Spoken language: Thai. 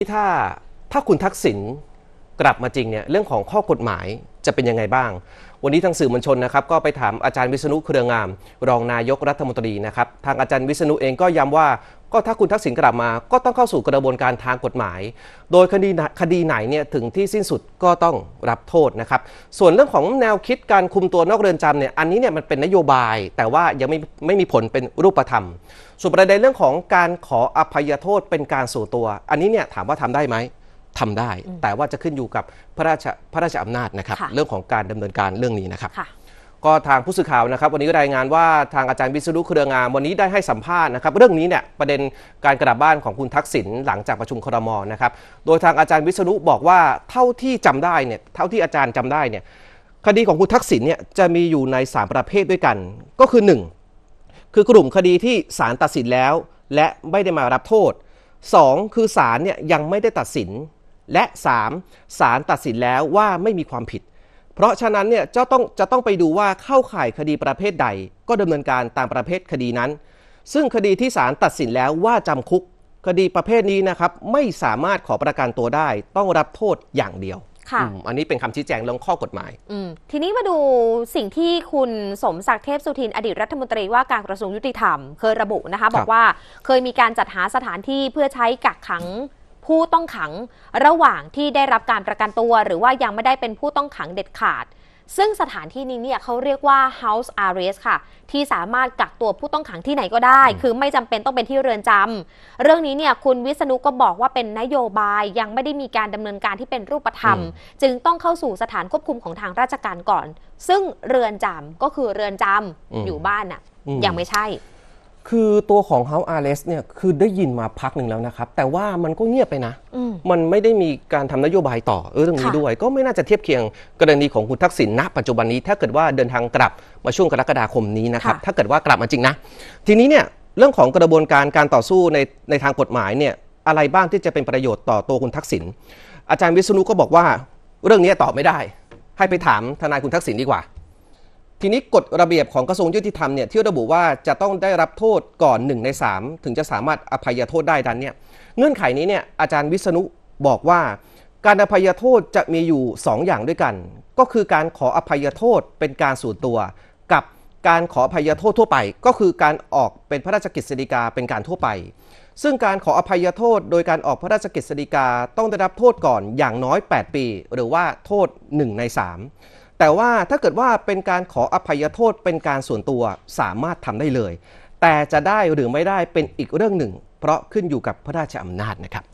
ถ้าถ้าคุณทักษิณกลับมาจริงเนี่ยเรื่องของข้อกฎหมายจะเป็นยังไงบ้าง วันนี้ทางสื่อมวลชนนะครับก็ไปถามอาจารย์วิษณุเครืองาม รองนายกรัฐมนตรีนะครับ ทางอาจารย์วิษณุเองก็ย้ำว่าก็ถ้าคุณทักษิณกลับมาก็ต้องเข้าสู่กระบวนการทางกฎหมาย โดยคดีคดีไหนเนี่ยถึงที่สิ้นสุดก็ต้องรับโทษนะครับ ส่วนเรื่องของแนวคิดการคุมตัวนอกเรือนจำเนี่ยอันนี้เนี่ยมันเป็นนโยบายแต่ว่ายังไม่ไม่มีผลเป็นรูปธรรมส่วนประเด็นเรื่องของการขออภัยโทษเป็นการส่วนตัว อันนี้เนี่ยถามว่าทำได้ไหมทำได้ แต่ว่าจะขึ้นอยู่กับพระราชพระราชอำนาจนะครับเรื่องของการดำเนินการเรื่องนี้นะครับก็ทางผู้สื่อข่าวนะครับ วันนี้ก็รายงานว่าทางอาจารย์วิศนุเครืองามวันนี้ได้ให้สัมภาษณ์นะครับเรื่องนี้เนี่ยประเด็นการกระดับบ้านของคุณทักษิณหลังจากประชุมครมนะครับโดยทางอาจารย์วิศนุบอกว่าเท่าที่จำได้เนี่ยเท่าที่อาจารย์จำได้เนี่ยคดีของคุณทักษิณเนี่ยจะมีอยู่ใน 3 ประเภทด้วยกันก็คือ 1 คือกลุ่มคดีที่ศาลตัดสินแล้วและไม่ได้มารับโทษ 2 คือศาลเนี่ยยังไม่ได้ตัดสินและ3ศาลตัดสินแล้วว่าไม่มีความผิดเพราะฉะนั้นเนี่ยเจ้าต้องจะต้องไปดูว่าเข้าข่ายคดีประเภทใดก็ดำเนินการตามประเภทคดีนั้น ซึ่งคดีที่ศาลตัดสินแล้วว่าจำคุกคดีประเภทนี้นะครับ ไม่สามารถขอประกันตัวได้ต้องรับโทษอย่างเดียวค่ะอันนี้เป็นคำชี้แจงเรื่องข้อกฎหมายทีนี้มาดูสิ่งที่คุณสมศักดิ์เทพสุทินอดีตรัฐมนตรีว่าการกระทรวงยุติธรรมเคยระบุนะคะบอกว่าเคยมีการจัดหาสถานที่เพื่อใช้กักขังผู้ต้องขังระหว่างที่ได้รับการประกันตัวหรือว่ายังไม่ได้เป็นผู้ต้องขังเด็ดขาด ซึ่งสถานที่นี้เนี่ยเขาเรียกว่า house arrest ค่ะ ที่สามารถกักตัวผู้ต้องขังที่ไหนก็ได้ คือไม่จำเป็นต้องเป็นที่เรือนจำ เรื่องนี้เนี่ยคุณวิษณุก็บอกว่าเป็นนโยบายยังไม่ได้มีการดำเนินการที่เป็นรูปธรรม จึงต้องเข้าสู่สถานควบคุมของทางราชการก่อน ซึ่งเรือนจำก็คือเรือนจำอยู่บ้านน่ะยังไม่ใช่คือตัวของ House Arrest เนี่ยคือได้ยินมาพักหนึ่งแล้วนะครับแต่ว่ามันก็เงียบไปนะมันไม่ได้มีการทำนโยบายต่อเออตรงนี้ด้วย ก็ไม่น่าจะเทียบเคียงกรณีของคุณทักษิณณปัจจุบันนี้ถ้าเกิดว่าเดินทางกลับมาช่วงกรกฎาคมนี้นะครับ ถ้าเกิดว่ากลับมาจริงนะ ทีนี้เนี่ยเรื่องของกระบวนการการต่อสู้ในในทางกฎหมายเนี่ยอะไรบ้างที่จะเป็นประโยชน์ต่อตัวคุณทักษิณอาจารย์วิษณุก็บอกว่า เรื่องนี้ตอบไม่ได้ ให้ไปถามทนายคุณทักษิณดีกว่าทีนี้กฎระเบียบของกระทรวงยุติธรรมเนี่ยที่ระบุว่าจะต้องได้รับโทษก่อน 1 ใน 3 ถึงจะสามารถอภัยโทษได้ดันเนี่ยเงื่อนไขนี้เนี่ยอาจารย์วิษณุบอกว่า การอภัยโทษจะมีอยู่ 2 อย่างด้วยกัน ก็คือการขออภัยโทษเป็นการส่วนตัวกับการขออภัยโทษทั่วไป ก็คือการออกเป็นพระราชกิจสิกาเป็นการทั่วไป ซึ่งการขออภัยโทษโดยการออกพระราชกิจสิกาต้องได้รับโทษก่อนอย่างน้อย 8 ปี หรือว่าโทษ1ใน3แต่ว่าถ้าเกิดว่าเป็นการขออภัยโทษเป็นการส่วนตัวสามารถทำได้เลย แต่จะได้หรือไม่ได้เป็นอีกเรื่องหนึ่ง เพราะขึ้นอยู่กับพระราชอำนาจนะครับ